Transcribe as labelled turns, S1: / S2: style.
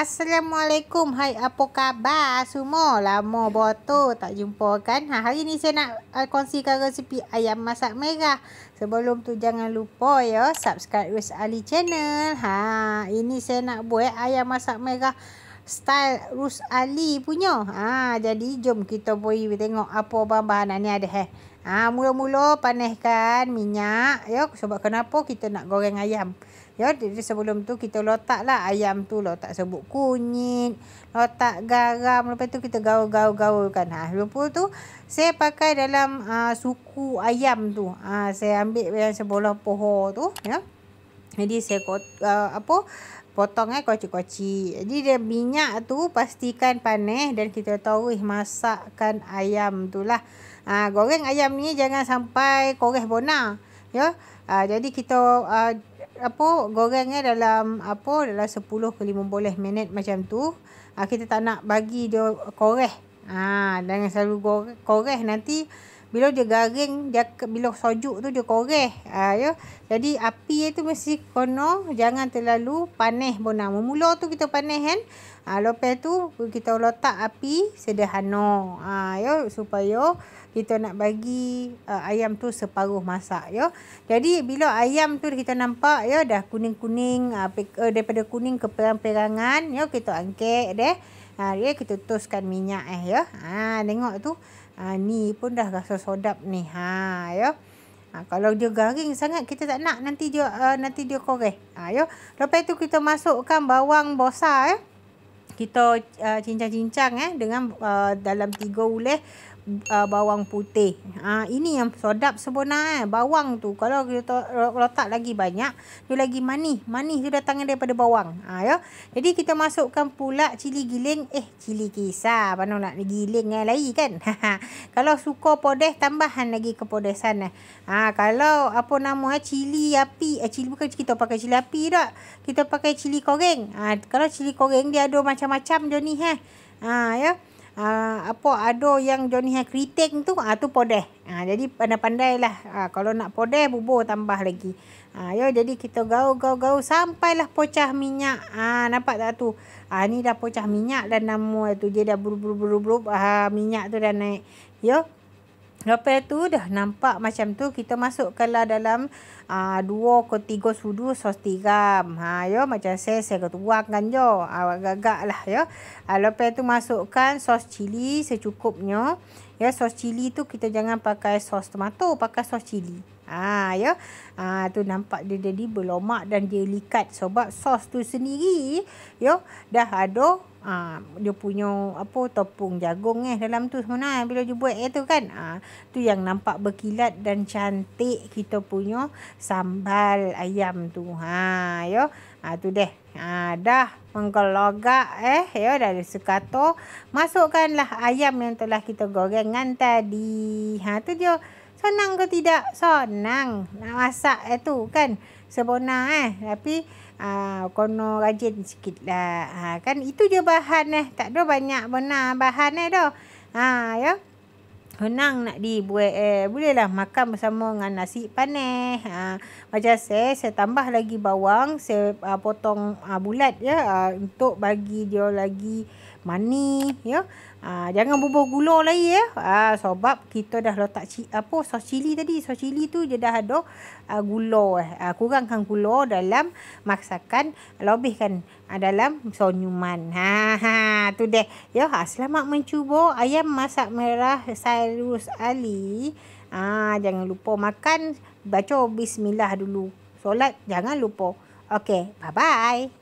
S1: Assalamualaikum. Hai, apa khabar semua? Lama botol tak jumpa kan? Ha, hari ni saya nak uh, kongsikan resipi ayam masak merah. Sebelum tu jangan lupa ya subscribe Rus Ali channel. Ha, ini saya nak buat ayam masak merah style Rus Ali punya. Ha, jadi jom kita pergi tengok apa bahan-bahan ni ada. Hai. Eh. Ha, mula-mula paneskan minyak. Ya, sebab kenapa kita nak goreng ayam. Ya, jadi sebelum tu kita letaklah ayam tu. Letak sebut kunyit. Letak garam. Lepas tu kita gaul-gaul-gaulkan. Ha, lepas tu saya pakai dalam uh, suku ayam tu. Ha, saya ambil yang sebelah pohon tu. Ya. Jadi saya kot, uh, apa potongnya eh koci-koci. Jadi dia minyak tu pastikan panas dan kita tahu eh masakkan ayam tu lah. Ha, ah, goreng ayam ni jangan sampai koreh bona. Ya. Ha, jadi kita uh, apa gorengnya eh dalam apa dalam 10 ke 15 minit macam tu. Ha, kita tak nak bagi dia koreh. Ah ha, dan selalu goreng koreh nanti bila dia garing dia bila sojuk tu dia koreh ha, ya jadi api itu mesti kono, jangan terlalu panas bona ha, mula tu kita panas kan ha, lepas tu kita letak api sederhana ha, ya supaya kita nak bagi uh, ayam tu separuh masak ya. Jadi bila ayam tu kita nampak ya dah kuning-kuning uh, daripada kuning ke perang-perangan ya kita angkat deh. Ha ya, kita tuskan minyak eh ya. Ha tengok tu ha, ni pun dah rasa sodap ni ha ya ha, kalau dia garing sangat kita tak nak nanti dia uh, nanti dia koreh ha ya lepas tu kita masukkan bawang bosa ya kita uh, cincang-cincang eh dengan uh, dalam tiga ulih uh, bawang putih. Ha, ini yang sodap sebenarnya. Eh. Bawang tu kalau kita letak lagi banyak. Dia lagi manis. Manis tu datangnya daripada bawang. Ha, ya. Jadi kita masukkan pula cili giling. Eh cili kisar. Mana nak giling yang eh, lain kan. kalau suka podes tambahan lagi kepodesan. Eh. Ha, kalau apa nama eh, cili api. Eh, cili bukan kita pakai cili api tak. Kita pakai cili koreng. Ha, kalau cili koreng dia ada macam-macam je ni. Eh. Ha, ya. Yeah uh, apa ado yang Johnny Han kritik tu ah uh, tu podeh. Ah uh, jadi pandai pandailah ah uh, kalau nak podeh bubuh tambah lagi. Ah uh, yo jadi kita gau gau gau sampailah pocah minyak. Ah uh, nampak tak tu? Ah uh, ni dah pocah minyak dan nama tu dia dah buru-buru-buru ah uh, minyak tu dah naik. Yo Lepas tu dah nampak macam tu kita masukkanlah dalam aa, ah, dua ke tiga sudu sos tiram. Ha ya macam saya saya tuang kan jo. Ah, agak-agak ya. Lepas tu masukkan sos cili secukupnya ya sos cili tu kita jangan pakai sos tomato pakai sos cili Ah ha, ya. Ah tu nampak dia jadi berlomak dan dia likat sebab sos tu sendiri ya dah ada ah dia punya apa tepung jagung eh dalam tu sebenarnya bila dia buat eh, tu kan. Ah tu yang nampak berkilat dan cantik kita punya sambal ayam tu. Ha ya. Ha, tu deh. Ha, dah menggelogak eh. Ya, dari ada sukato. Masukkanlah ayam yang telah kita gorengan tadi. Ha, tu dia. Senang ke tidak? Senang. Nak masak eh tu kan. Sebona eh. Tapi Ah, kono rajin sikit lah. Ha, kan itu je bahan eh. Tak ada banyak benar bahan eh doh. Ha, ya senang nak dibuat eh. Boleh makan bersama dengan nasi panas. Ha, macam saya, saya tambah lagi bawang. Saya uh, potong uh, bulat ya. Uh, untuk bagi dia lagi manis ya. Ha, jangan bubuh gula lagi ya. Ha, sebab kita dah letak ci, apa sos cili tadi. Sos cili tu dia dah ada uh, ah, gula eh. Uh, kurangkan gula dalam masakan, lobihkan uh, dalam sonyuman. Ha ha tu deh. Ya, ha, selamat mencuba ayam masak merah Cyrus Ali. Ha, jangan lupa makan baca bismillah dulu. Solat jangan lupa. Okey, bye bye.